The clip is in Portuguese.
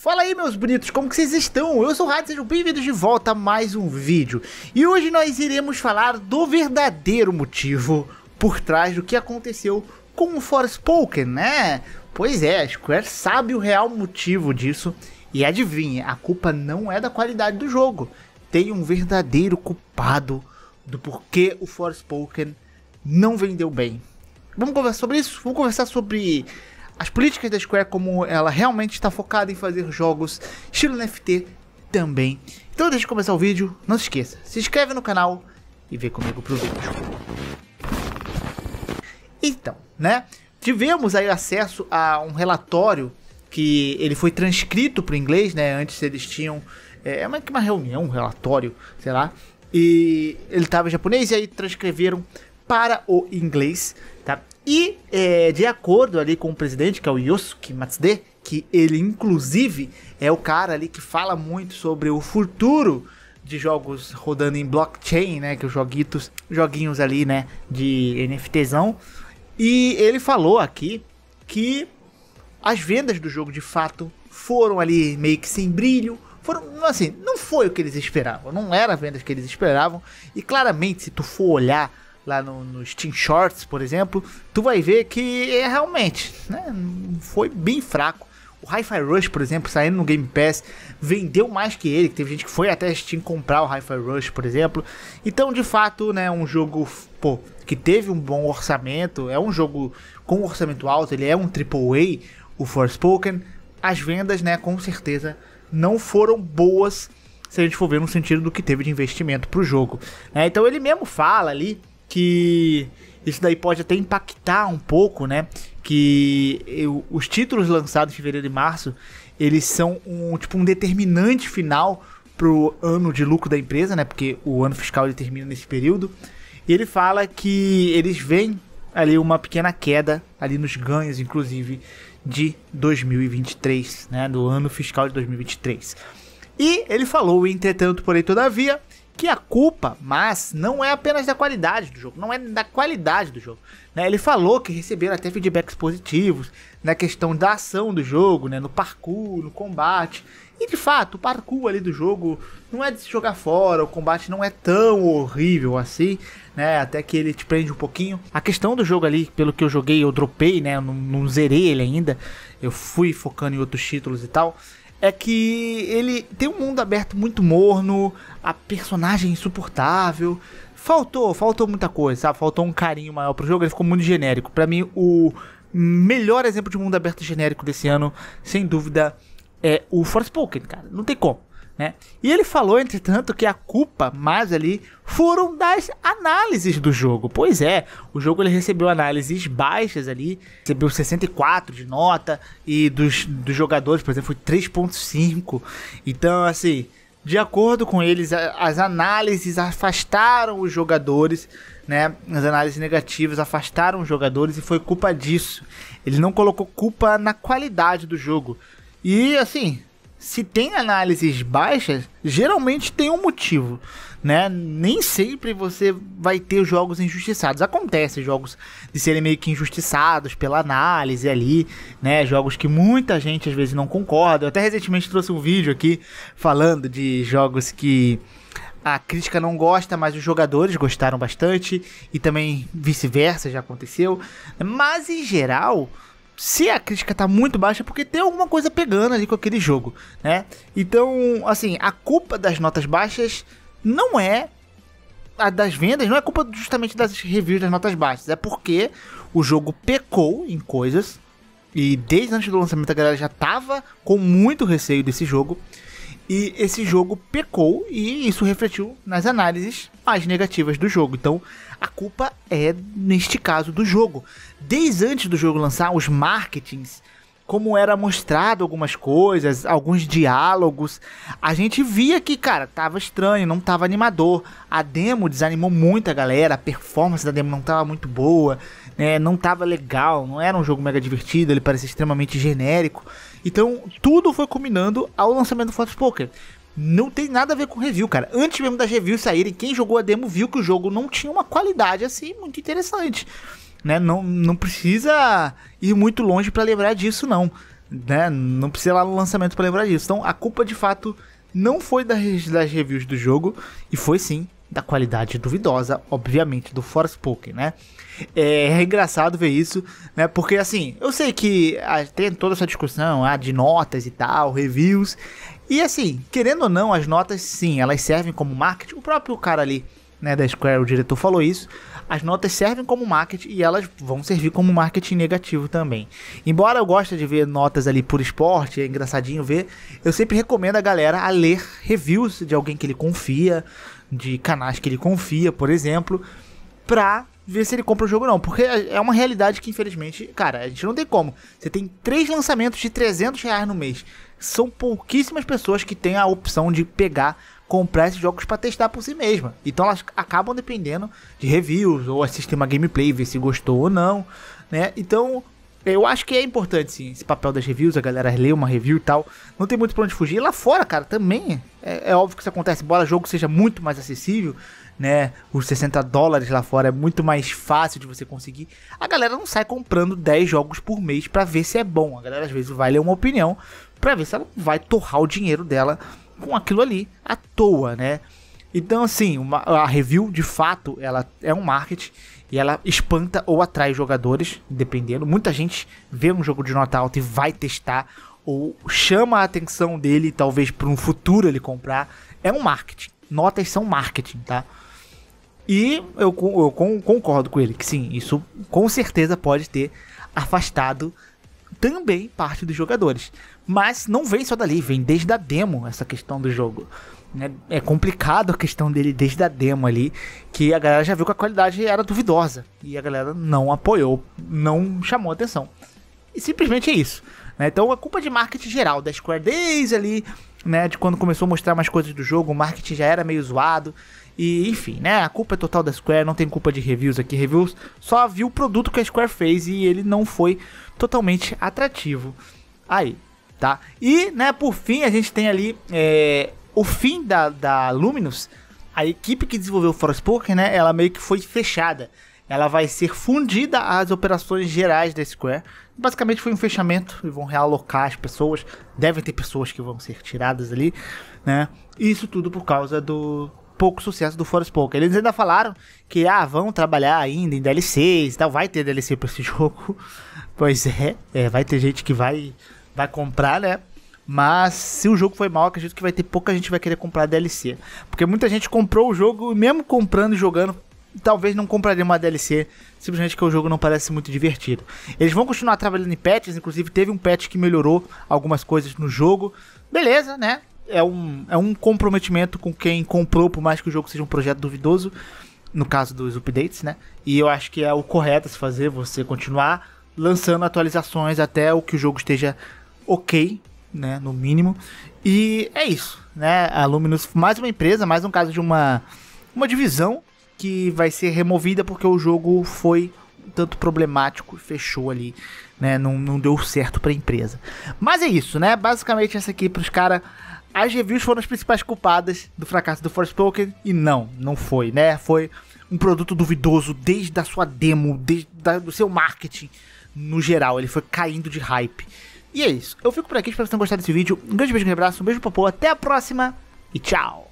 Fala aí meus bonitos, como que vocês estão? Eu sou o Rádio, sejam bem-vindos de volta a mais um vídeo. E hoje nós iremos falar do verdadeiro motivo por trás do que aconteceu com o Forspoken, né? Pois é, a Square sabe o real motivo disso. E adivinha, a culpa não é da qualidade do jogo. Tem um verdadeiro culpado do porquê o Forspoken não vendeu bem. Vamos conversar sobre isso? Vamos conversar sobre as políticas da Square, como ela realmente está focada em fazer jogos estilo NFT também. Então, antes de começar o vídeo, não se esqueça, se inscreve no canal e vem comigo pro vídeo. Então, né? Tivemos aí acesso a um relatório que ele foi transcrito para o inglês, né? Antes eles tinham é, é uma, uma reunião, um relatório, sei lá. E ele estava em japonês e aí transcreveram para o inglês, tá? E é, de acordo ali com o presidente, que é o Yosuke Matsude, que ele inclusive é o cara ali que fala muito sobre o futuro de jogos rodando em blockchain, né? Que os joguitos, joguinhos ali, né? De NFTzão. E ele falou aqui que as vendas do jogo de fato foram ali meio que sem brilho, foram assim, não foi o que eles esperavam, não era vendas que eles esperavam. E claramente, se tu for olhar lá no, no Steam Shorts, por exemplo, tu vai ver que é realmente, né, foi bem fraco. O Hi-Fi Rush, por exemplo, saindo no Game Pass, vendeu mais que ele. Teve gente que foi até Steam comprar o Hi-Fi Rush, por exemplo. Então, de fato, né, um jogo pô, que teve um bom orçamento, é um jogo com orçamento alto, ele é um AAA, o Forspoken. As vendas, né, com certeza, não foram boas se a gente for ver no sentido do que teve de investimento para o jogo. É, então ele mesmo fala ali que isso daí pode até impactar um pouco, né? Que eu, os títulos lançados em fevereiro e março, eles são um tipo um determinante final pro ano de lucro da empresa, né? Porque o ano fiscal ele termina nesse período. E ele fala que eles veem ali uma pequena queda ali nos ganhos, inclusive de 2023, né, do ano fiscal de 2023. E ele falou, entretanto, porém todavia, que a culpa, mas não é apenas da qualidade do jogo, não é da qualidade do jogo. Né? Ele falou que receberam até feedbacks positivos na questão da ação do jogo, né? no parkour, no combate. E de fato, o parkour ali do jogo não é de se jogar fora, o combate não é tão horrível assim, né? Até que ele te prende um pouquinho. A questão do jogo ali, pelo que eu joguei, eu dropei, né? Eu não, não zerei ele ainda. Eu fui focando em outros títulos e tal é que ele tem um mundo aberto muito morno, a personagem é insuportável. Faltou, faltou muita coisa, sabe? Faltou um carinho maior pro jogo, ele ficou muito genérico. Para mim, o melhor exemplo de mundo aberto genérico desse ano, sem dúvida, é o Forspoken, cara. Não tem como. Né? E ele falou, entretanto, que a culpa, mais ali, foram das análises do jogo. Pois é, o jogo ele recebeu análises baixas ali, recebeu 64 de nota, e dos, dos jogadores, por exemplo, foi 3.5. Então, assim, de acordo com eles, as análises afastaram os jogadores, né? As análises negativas afastaram os jogadores e foi culpa disso. Ele não colocou culpa na qualidade do jogo. E assim, se tem análises baixas, geralmente tem um motivo, né? Nem sempre você vai ter jogos injustiçados. Acontece jogos de serem meio que injustiçados pela análise ali, né? Jogos que muita gente às vezes não concorda. Eu até recentemente trouxe um vídeo aqui falando de jogos que a crítica não gosta, mas os jogadores gostaram bastante e também vice-versa já aconteceu. Mas em geral, se a crítica tá muito baixa, é porque tem alguma coisa pegando ali com aquele jogo, né? Então, assim, a culpa das notas baixas não é a das vendas, não é culpa justamente das reviews das notas baixas, é porque o jogo pecou em coisas e desde antes do lançamento a galera já tava com muito receio desse jogo. E esse jogo pecou e isso refletiu nas análises mais negativas do jogo. Então, a culpa é, neste caso, do jogo. Desde antes do jogo lançar, os marketings, como era mostrado algumas coisas, alguns diálogos, a gente via que, cara, tava estranho, não tava animador. A demo desanimou muito a galera, a performance da demo não tava muito boa, né? Não tava legal, não era um jogo mega divertido, ele parecia extremamente genérico. Então, tudo foi combinando ao lançamento do Photoshop Poker não tem nada a ver com review, cara. Antes mesmo das reviews saírem, quem jogou a demo viu que o jogo não tinha uma qualidade assim muito interessante. Né? Não, não precisa ir muito longe para lembrar disso, não. Né? Não precisa ir lá no lançamento para lembrar disso. Então a culpa de fato não foi das, das reviews do jogo, e foi sim da qualidade duvidosa, obviamente, do Forspoken, né? É, é, engraçado ver isso, né? Porque, assim, eu sei que ah, tem toda essa discussão a ah, de notas e tal, reviews. E, assim, querendo ou não, as notas, sim, elas servem como marketing. O próprio cara ali, né, da Square, o diretor, falou isso. As notas servem como marketing e elas vão servir como marketing negativo também. Embora eu goste de ver notas ali por esporte, é engraçadinho ver, eu sempre recomendo a galera a ler reviews de alguém que ele confia, de canais que ele confia, por exemplo, pra ver se ele compra o jogo ou não. Porque é, é uma realidade que, infelizmente, cara, a gente não tem como. Você tem três lançamentos de 300 reais no mês. São pouquíssimas pessoas que têm a opção de pegar, comprar esses jogos para testar por si mesma. Então elas acabam dependendo de reviews ou assistir uma gameplay, ver se gostou ou não, né? Então eu acho que é importante, sim, esse papel das reviews, a galera lê uma review e tal. Não tem muito pra onde fugir. E lá fora, cara, também é, é óbvio que isso acontece, embora o jogo seja muito mais acessível, né? Os 60 dólares lá fora é muito mais fácil de você conseguir. A galera não sai comprando 10 jogos por mês para ver se é bom. A galera às vezes vai ler uma opinião para ver se ela vai torrar o dinheiro dela com aquilo ali à toa, né? Então, assim, uma, a review de fato ela é um marketing e ela espanta ou atrai jogadores, dependendo. Muita gente vê um jogo de nota alta e vai testar, ou chama a atenção dele, talvez para um futuro ele comprar. É um marketing. Notas são marketing, tá? E eu, eu concordo com ele que sim, isso com certeza pode ter afastado também parte dos jogadores. Mas não vem só dali, vem desde a demo essa questão do jogo. Né? É complicado a questão dele desde a demo ali, que a galera já viu que a qualidade era duvidosa. E a galera não apoiou, não chamou atenção. E simplesmente é isso. Né? Então a culpa é de marketing geral, da Square desde ali, né? De quando começou a mostrar mais coisas do jogo, o marketing já era meio zoado. E enfim, né? A culpa é total da Square, não tem culpa de reviews aqui. Reviews só viu o produto que a Square fez e ele não foi totalmente atrativo. Aí, tá? E, né, por fim, a gente tem ali é, o fim da, da Luminous, a equipe que desenvolveu Forspoken, né, ela meio que foi fechada. Ela vai ser fundida às operações gerais da Square. Basicamente foi um fechamento e vão realocar as pessoas. Devem ter pessoas que vão ser tiradas ali, né? Isso tudo por causa do pouco sucesso do Forspoken. Eles ainda falaram que ah, vão trabalhar ainda em DLCs e tal, vai ter DLC para esse jogo. Pois é, é, vai ter gente que vai vai comprar, né? Mas se o jogo foi mal, acredito que vai ter pouca gente vai querer comprar DLC. Porque muita gente comprou o jogo e mesmo comprando e jogando, talvez não compraria uma DLC, simplesmente que o jogo não parece muito divertido. Eles vão continuar trabalhando em patches, inclusive teve um patch que melhorou algumas coisas no jogo. Beleza, né? É um, é um comprometimento com quem comprou, por mais que o jogo seja um projeto duvidoso, no caso dos updates, né? E eu acho que é o correto a se fazer, você continuar lançando atualizações até o que o jogo esteja ok né, no mínimo. E é isso, né? A Luminous, mais uma empresa, mais um caso de uma, uma divisão que vai ser removida porque o jogo foi um tanto problemático e fechou ali, né? Não, não deu certo para a empresa. Mas é isso, né? Basicamente essa aqui para os caras as reviews foram as principais culpadas do fracasso do Forspoken e não, não foi, né? Foi um produto duvidoso desde a sua demo, desde o do seu marketing no geral. Ele foi caindo de hype. E é isso. Eu fico por aqui, espero que vocês tenham gostado desse vídeo. Um grande beijo, um abraço, um beijo povo. até a próxima e tchau!